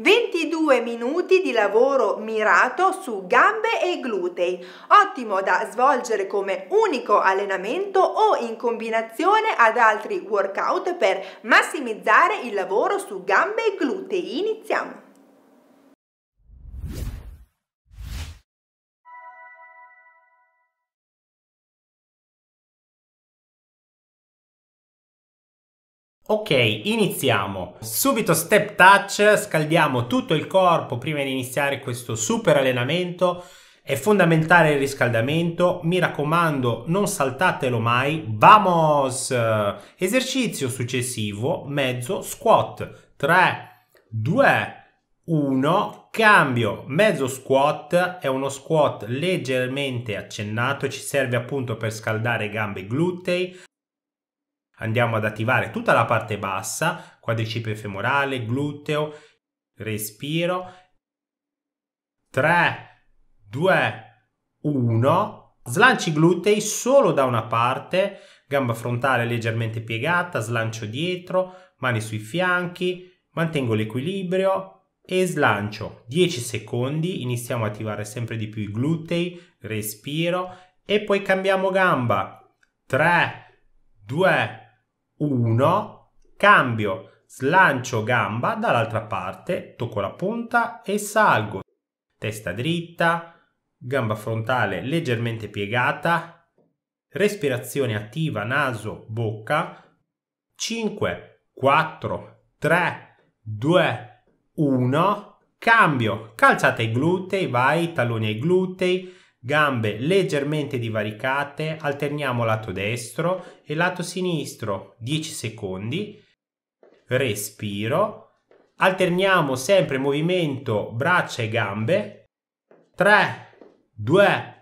22 minuti di lavoro mirato su gambe e glutei, ottimo da svolgere come unico allenamento o in combinazione ad altri workout per massimizzare il lavoro su gambe e glutei. Iniziamo! Ok, iniziamo. Subito step touch, scaldiamo tutto il corpo prima di iniziare questo super allenamento. È fondamentale il riscaldamento, mi raccomando non saltatelo mai. Vamos! Esercizio successivo, mezzo squat. 3, 2, 1, cambio, mezzo squat, è uno squat leggermente accennato, ci serve appunto per scaldare gambe e glutei. Andiamo ad attivare tutta la parte bassa, quadricipe femorale, gluteo, respiro. 3, 2, 1. Slanci glutei solo da una parte, gamba frontale leggermente piegata, slancio dietro, mani sui fianchi, mantengo l'equilibrio e slancio. 10 secondi, iniziamo a attivare sempre di più i glutei, respiro e poi cambiamo gamba. 3, 2, 1. 1, cambio, slancio gamba dall'altra parte, tocco la punta e salgo. Testa dritta, gamba frontale leggermente piegata, respirazione attiva naso, bocca. 5, 4, 3, 2, 1, cambio, calzate i glutei, vai, talloni ai glutei, Gambe leggermente divaricate, alterniamo lato destro e lato sinistro 10 secondi. Respiro. Alterniamo sempre movimento braccia e gambe. 3, 2,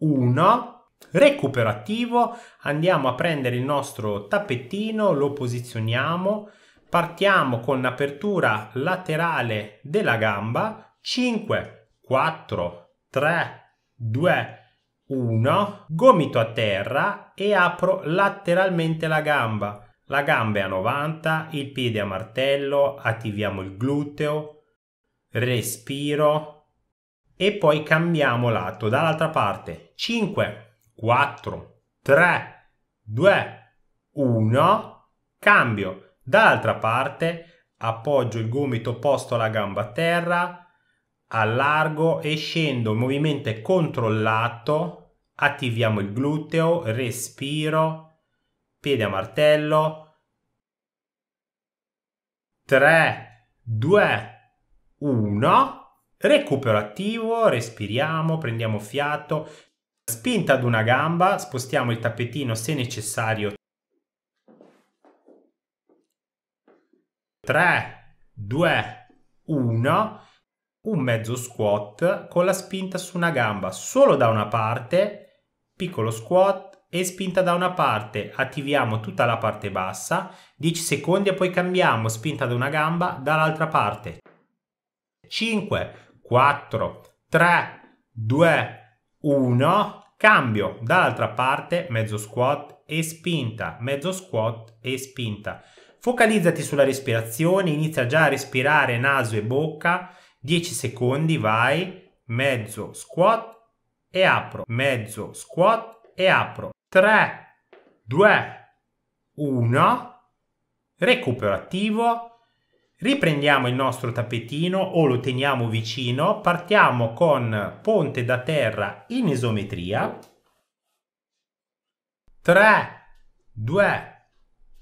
1. Recupero attivo, andiamo a prendere il nostro tappettino, lo posizioniamo, partiamo con l'apertura laterale della gamba, 5, 4, 3, 2, 1, gomito a terra e apro lateralmente la gamba. La gamba è a 90, il piede a martello, attiviamo il gluteo, respiro e poi cambiamo lato dall'altra parte. 5, 4, 3, 2, 1, cambio dall'altra parte, appoggio il gomito opposto alla gamba a terra, allargo e scendo movimento controllato, attiviamo il gluteo, respiro, piede a martello, 3, 2, 1, recupero attivo, respiriamo, prendiamo fiato, spinta ad una gamba, spostiamo il tappetino se necessario, 3, 2, 1, un mezzo squat con la spinta su una gamba solo da una parte, piccolo squat e spinta da una parte, attiviamo tutta la parte bassa, 10 secondi e poi cambiamo spinta da una gamba dall'altra parte. 5, 4, 3, 2, 1, cambio dall'altra parte, mezzo squat e spinta, mezzo squat e spinta. Focalizzati sulla respirazione, inizia già a respirare naso e bocca, 10 secondi vai, mezzo squat e apro, mezzo squat e apro. 3, 2, 1, recupero attivo, riprendiamo il nostro tappetino o lo teniamo vicino, partiamo con ponte da terra in isometria. 3, 2, 1.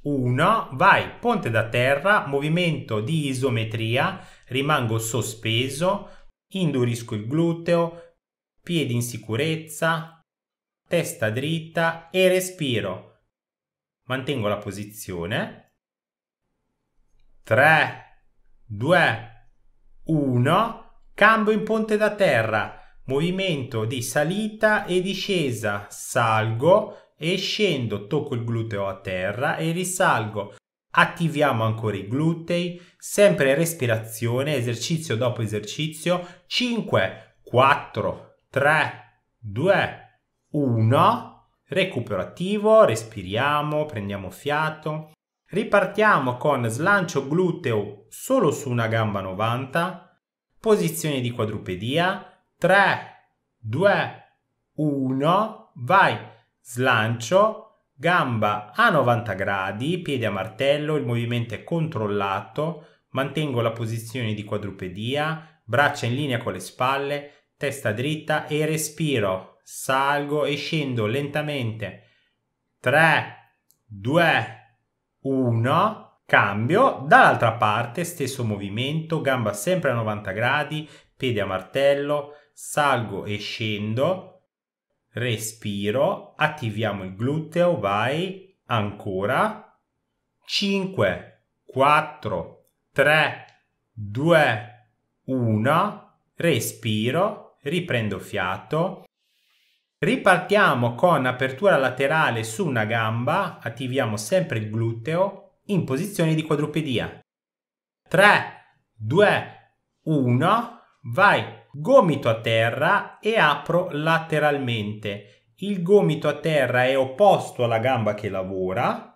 1, vai, ponte da terra, movimento di isometria, rimango sospeso, indurisco il gluteo, piedi in sicurezza, testa dritta e respiro. Mantengo la posizione. 3, 2, 1, cambio in ponte da terra, movimento di salita e discesa, salgo, e scendo, tocco il gluteo a terra e risalgo. Attiviamo ancora i glutei, sempre respirazione, esercizio dopo esercizio. 5, 4, 3, 2, 1. Recupero attivo, respiriamo, prendiamo fiato. Ripartiamo con slancio gluteo solo su una gamba 90, posizione di quadrupedia, 3, 2, 1, vai! slancio, gamba a 90 gradi, piedi a martello, il movimento è controllato, mantengo la posizione di quadrupedia, braccia in linea con le spalle, testa dritta e respiro, salgo e scendo lentamente. 3, 2, 1. Cambio, dall'altra parte stesso movimento, gamba sempre a 90 gradi, piedi a martello, salgo e scendo, respiro, attiviamo il gluteo, vai, ancora, 5, 4, 3, 2, 1, respiro, riprendo fiato, ripartiamo con apertura laterale su una gamba, attiviamo sempre il gluteo in posizione di quadrupedia, 3, 2, 1, vai, gomito a terra e apro lateralmente. Il gomito a terra è opposto alla gamba che lavora.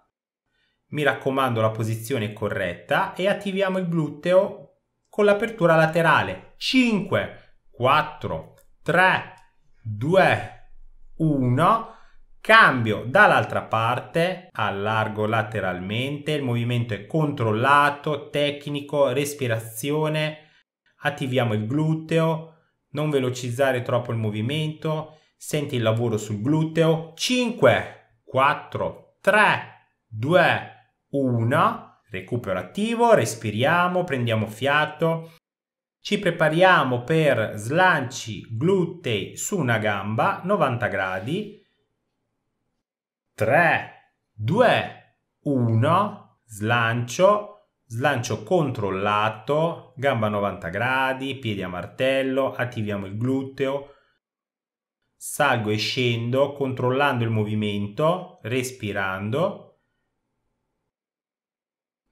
Mi raccomando la posizione è corretta e attiviamo il gluteo con l'apertura laterale. 5, 4, 3, 2, 1. Cambio dall'altra parte, allargo lateralmente, il movimento è controllato, tecnico, respirazione attiviamo il gluteo, non velocizzare troppo il movimento, senti il lavoro sul gluteo. 5, 4, 3, 2, 1, recupero attivo, respiriamo, prendiamo fiato, ci prepariamo per slanci glutei su una gamba, 90 gradi, 3, 2, 1, slancio, Slancio controllato, gamba 90 gradi, piedi a martello, attiviamo il gluteo, salgo e scendo controllando il movimento, respirando.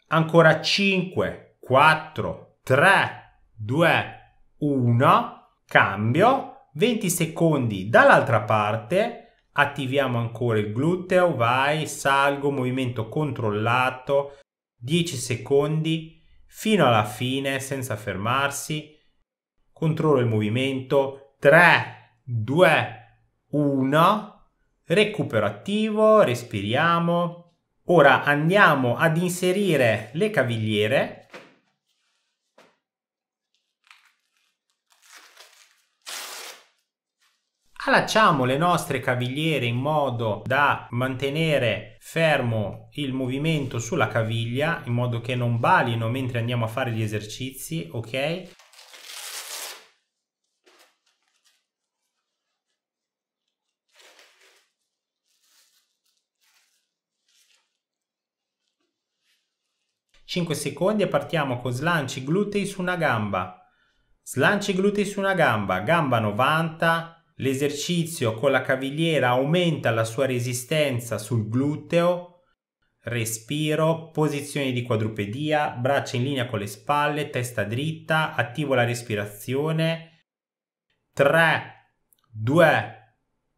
Ancora 5, 4, 3, 2, 1, cambio, 20 secondi dall'altra parte, attiviamo ancora il gluteo, vai, salgo, movimento controllato, 10 secondi fino alla fine senza fermarsi. Controllo il movimento. 3, 2, 1. Recupero attivo, respiriamo. Ora andiamo ad inserire le cavigliere Allacciamo le nostre cavigliere in modo da mantenere fermo il movimento sulla caviglia in modo che non balino mentre andiamo a fare gli esercizi, ok? secondi e partiamo con slanci glutei su una gamba. Slanci glutei su una gamba, gamba 90, L'esercizio con la cavigliera aumenta la sua resistenza sul gluteo, respiro, posizione di quadrupedia, braccia in linea con le spalle, testa dritta, attivo la respirazione. 3, 2,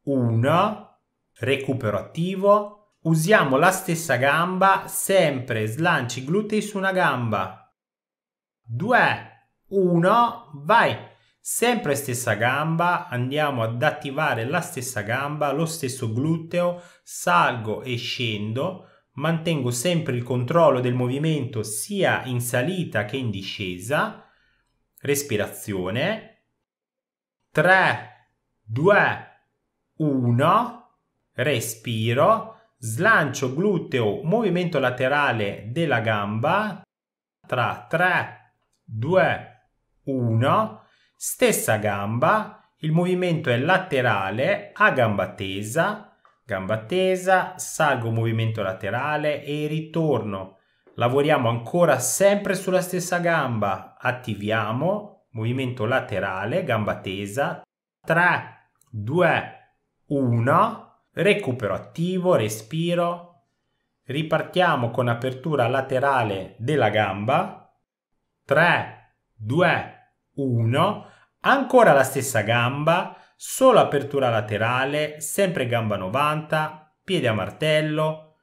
1, recupero attivo. Usiamo la stessa gamba, sempre slanci glutei su una gamba. 2, 1, vai! Sempre stessa gamba, andiamo ad attivare la stessa gamba, lo stesso gluteo, salgo e scendo, mantengo sempre il controllo del movimento sia in salita che in discesa, respirazione, 3, 2, 1, respiro, slancio gluteo, movimento laterale della gamba, tra 3, 2, 1, Stessa gamba, il movimento è laterale a gamba tesa, gamba tesa, salgo movimento laterale e ritorno. Lavoriamo ancora sempre sulla stessa gamba, attiviamo, movimento laterale, gamba tesa, 3, 2, 1, recupero attivo, respiro, ripartiamo con apertura laterale della gamba, 3, 2, 1, Ancora la stessa gamba, solo apertura laterale, sempre gamba 90, piede a martello,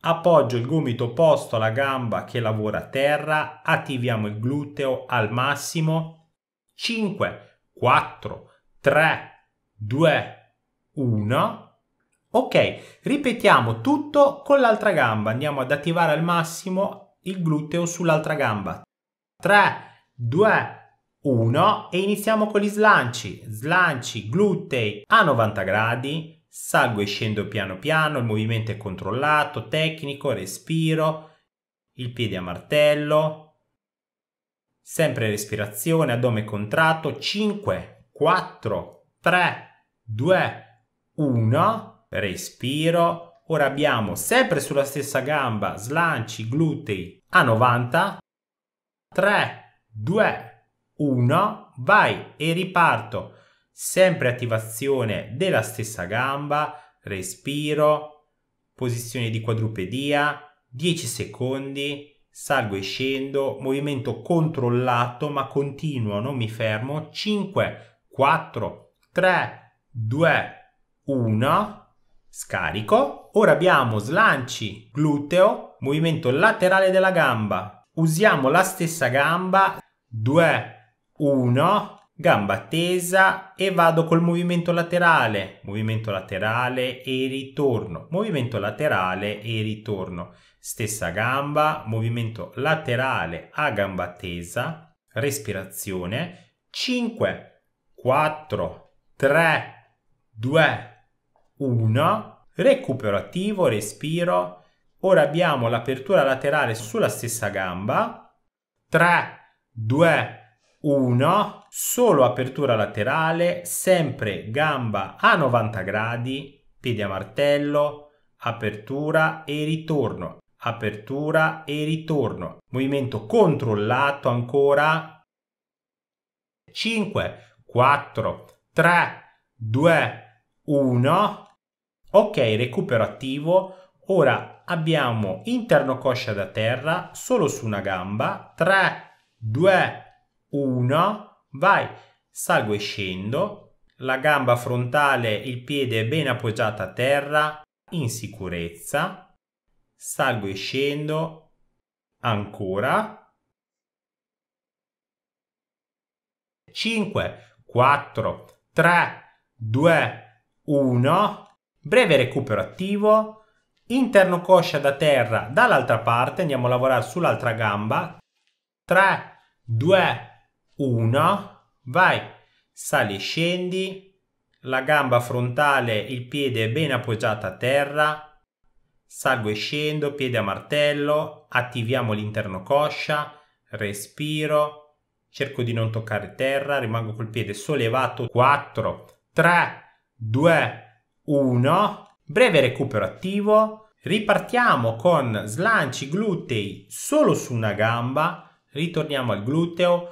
appoggio il gomito opposto alla gamba che lavora a terra, attiviamo il gluteo al massimo, 5, 4, 3, 2, 1, Ok, ripetiamo tutto con l'altra gamba. Andiamo ad attivare al massimo il gluteo sull'altra gamba. 3, 2, 1. 1 e iniziamo con gli slanci, slanci glutei a 90 gradi, salgo e scendo piano piano, il movimento è controllato, tecnico, respiro, il piede a martello, sempre respirazione, addome contratto, 5, 4, 3, 2, 1, respiro, ora abbiamo sempre sulla stessa gamba slanci glutei a 90, 3, 2, 1. 1, vai e riparto. Sempre attivazione della stessa gamba, respiro, posizione di quadrupedia, 10 secondi, salgo e scendo, movimento controllato ma continuo, non mi fermo, 5, 4, 3, 2, 1, scarico. Ora abbiamo slanci, gluteo, movimento laterale della gamba. Usiamo la stessa gamba, 2, 1, gamba tesa e vado col movimento laterale, movimento laterale e ritorno, movimento laterale e ritorno, stessa gamba, movimento laterale a gamba tesa, respirazione, 5, 4, 3, 2, 1, recupero attivo, respiro, ora abbiamo l'apertura laterale sulla stessa gamba, 3, 2, 1, 1, solo apertura laterale, sempre gamba a 90 gradi, piedi a martello, apertura e ritorno, apertura e ritorno. Movimento controllato ancora. 5, 4, 3, 2, 1. Ok, recupero attivo. Ora abbiamo interno coscia da terra solo su una gamba. 3, 2, 1. 1, vai, salgo e scendo, la gamba frontale, il piede è ben appoggiato a terra, in sicurezza, salgo e scendo, ancora, 5, 4, 3, 2, 1, breve recupero attivo, interno coscia da terra dall'altra parte, andiamo a lavorare sull'altra gamba, 3, 2, 1, 1, vai, sali, scendi, la gamba frontale, il piede è ben appoggiato a terra, salgo e scendo, piede a martello, attiviamo l'interno coscia, respiro, cerco di non toccare terra, rimango col piede sollevato, 4, 3, 2, 1, breve recupero attivo, ripartiamo con slanci glutei solo su una gamba, ritorniamo al gluteo,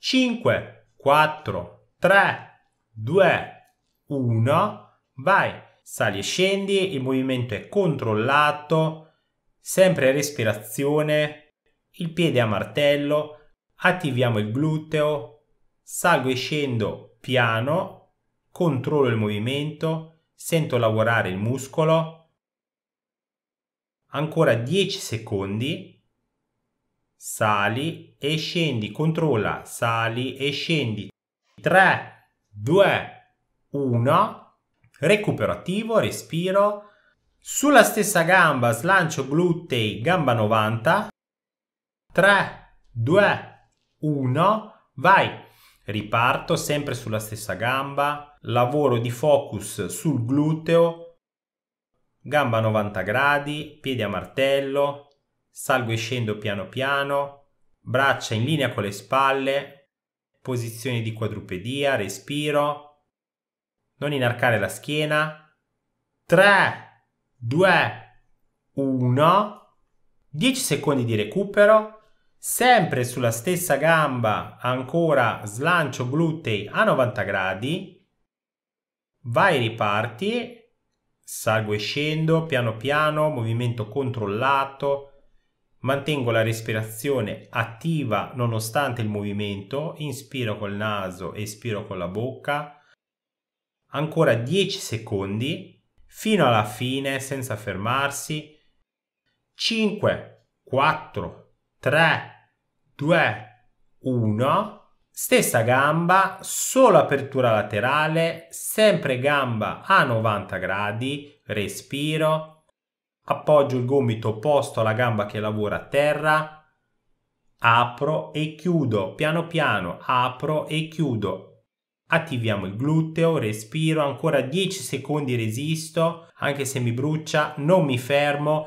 5, 4, 3, 2, 1, vai, sali e scendi, il movimento è controllato, sempre respirazione, il piede a martello, attiviamo il gluteo, salgo e scendo piano, controllo il movimento, sento lavorare il muscolo, ancora 10 secondi, sali e scendi, controlla, sali e scendi. 3, 2, 1, recupero attivo, respiro. Sulla stessa gamba slancio glutei, gamba 90. 3, 2, 1, vai. Riparto sempre sulla stessa gamba, lavoro di focus sul gluteo, gamba 90 gradi, piedi a martello, salgo e scendo piano piano, braccia in linea con le spalle, posizione di quadrupedia, respiro, non inarcare la schiena. 3, 2, 1, 10 secondi di recupero, sempre sulla stessa gamba, ancora slancio glutei a 90 gradi, vai riparti, salgo e scendo, piano piano, movimento controllato, Mantengo la respirazione attiva nonostante il movimento, inspiro col naso, espiro con la bocca, ancora 10 secondi fino alla fine senza fermarsi. 5, 4, 3, 2, 1. Stessa gamba, solo apertura laterale, sempre gamba a 90 gradi, respiro, appoggio il gomito opposto alla gamba che lavora a terra, apro e chiudo, piano piano, apro e chiudo. Attiviamo il gluteo, respiro, ancora 10 secondi resisto, anche se mi brucia, non mi fermo.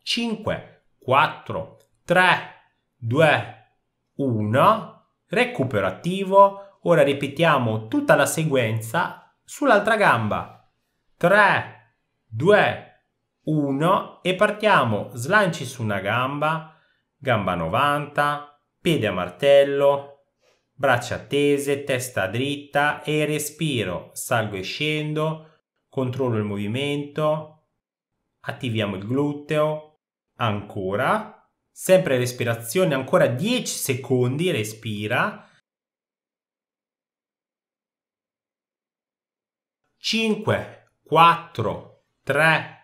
5, 4, 3, 2, 1, recupero attivo, ora ripetiamo tutta la sequenza sull'altra gamba. 3, 2, 1. 1 e partiamo slanci su una gamba, gamba 90, piede a martello, braccia tese, testa dritta e respiro, salgo e scendo, controllo il movimento, attiviamo il gluteo, ancora, sempre respirazione, ancora 10 secondi, respira, 5, 4, 3,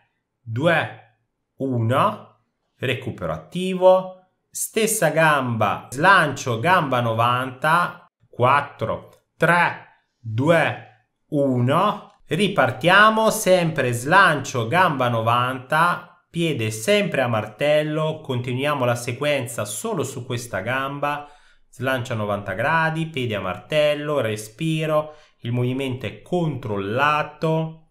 2, 1, recupero attivo, stessa gamba, slancio gamba 90, 4, 3, 2, 1, ripartiamo, sempre slancio gamba 90, piede sempre a martello, continuiamo la sequenza solo su questa gamba, slancio a 90 gradi, piede a martello, respiro, il movimento è controllato,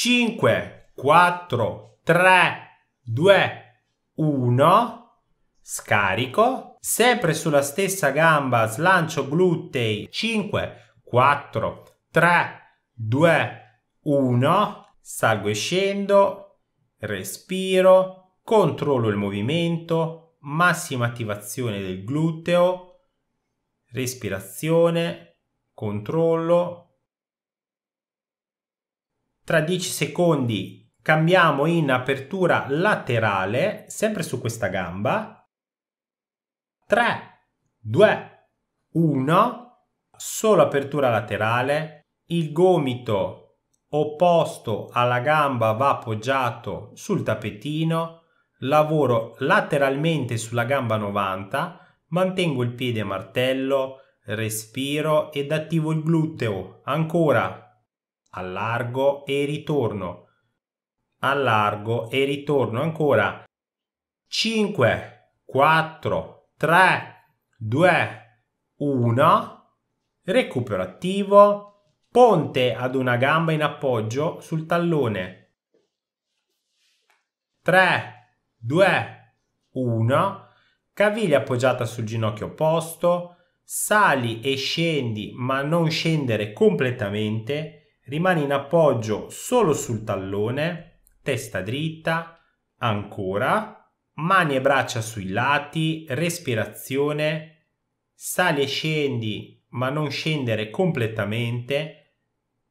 5, 4, 3, 2, 1, scarico, sempre sulla stessa gamba slancio glutei 5, 4, 3, 2, 1, salgo e scendo, respiro, controllo il movimento, massima attivazione del gluteo, respirazione, controllo, tra 10 secondi cambiamo in apertura laterale, sempre su questa gamba, 3, 2, 1, solo apertura laterale, il gomito opposto alla gamba va appoggiato sul tappetino, lavoro lateralmente sulla gamba 90, mantengo il piede martello, respiro ed attivo il gluteo. Ancora allargo e ritorno, allargo e ritorno ancora 5, 4, 3, 2, 1, recupero attivo, ponte ad una gamba in appoggio sul tallone, 3, 2, 1, caviglia appoggiata sul ginocchio opposto, sali e scendi ma non scendere completamente, rimani in appoggio solo sul tallone, testa dritta, ancora, mani e braccia sui lati, respirazione, sali e scendi ma non scendere completamente,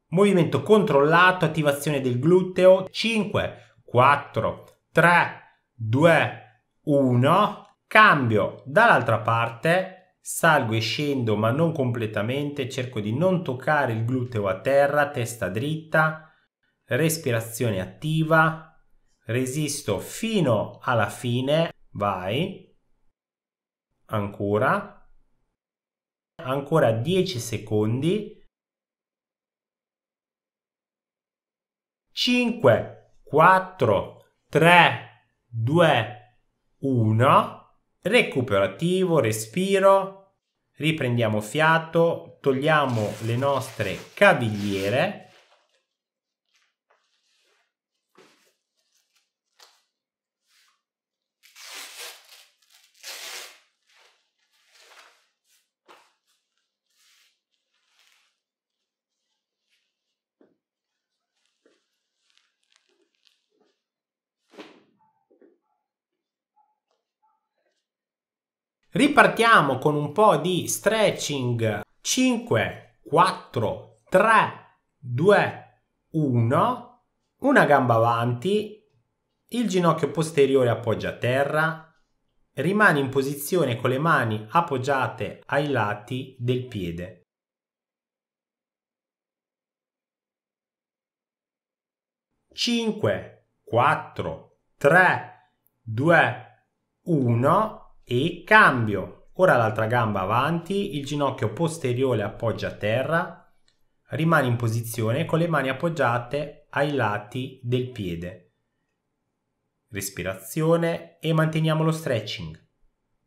movimento controllato, attivazione del gluteo, 5, 4, 3, 2, 1, cambio dall'altra parte, Salgo e scendo ma non completamente, cerco di non toccare il gluteo a terra, testa dritta, respirazione attiva, resisto fino alla fine, vai, ancora, ancora 10 secondi, 5, 4, 3, 2, 1, recuperativo, respiro, riprendiamo fiato, togliamo le nostre cavigliere Ripartiamo con un po' di stretching. 5, 4, 3, 2, 1. Una gamba avanti, il ginocchio posteriore appoggia a terra, rimani in posizione con le mani appoggiate ai lati del piede. Cinque, quattro, tre, due, uno e cambio. Ora l'altra gamba avanti, il ginocchio posteriore appoggia a terra, rimane in posizione con le mani appoggiate ai lati del piede. Respirazione e manteniamo lo stretching.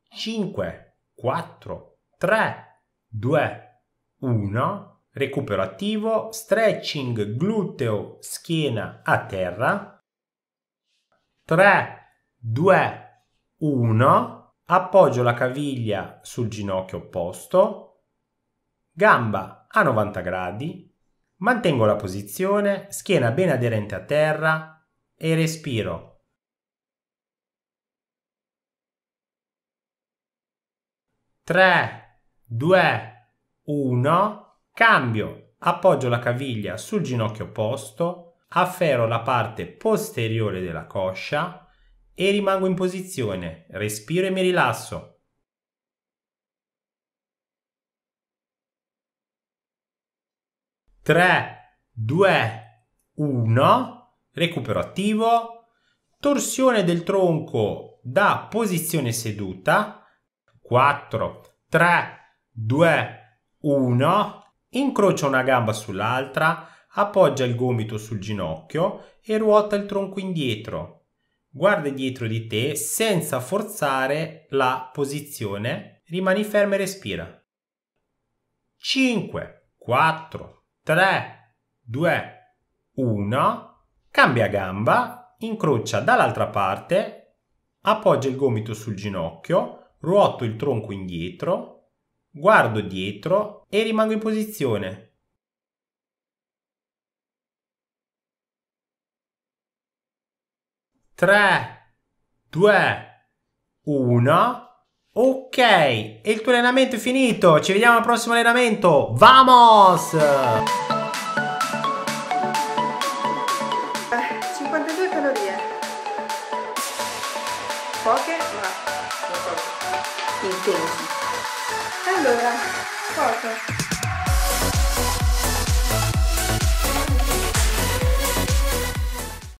5, 4, 3, 2, 1. Recupero attivo, stretching gluteo, schiena a terra. 3, 2, 1 appoggio la caviglia sul ginocchio opposto, gamba a 90 gradi, mantengo la posizione, schiena ben aderente a terra e respiro. Tre, 2, 1, cambio, appoggio la caviglia sul ginocchio opposto, afferro la parte posteriore della coscia, e rimango in posizione, respiro e mi rilasso. Tre, due, uno, recupero attivo, torsione del tronco da posizione seduta, 4, 3, 2, 1, incrocia una gamba sull'altra, appoggia il gomito sul ginocchio e ruota il tronco indietro, guarda dietro di te senza forzare la posizione, rimani fermo e respira. 5, 4, 3, 2, 1, cambia gamba, incrocia dall'altra parte, appoggia il gomito sul ginocchio, ruoto il tronco indietro, guardo dietro e rimango in posizione. 3, 2, 1. Ok, il tuo allenamento è finito. Ci vediamo al prossimo allenamento. Vamos! 52 eh, calorie. Poche, ma intense. Allora, poco.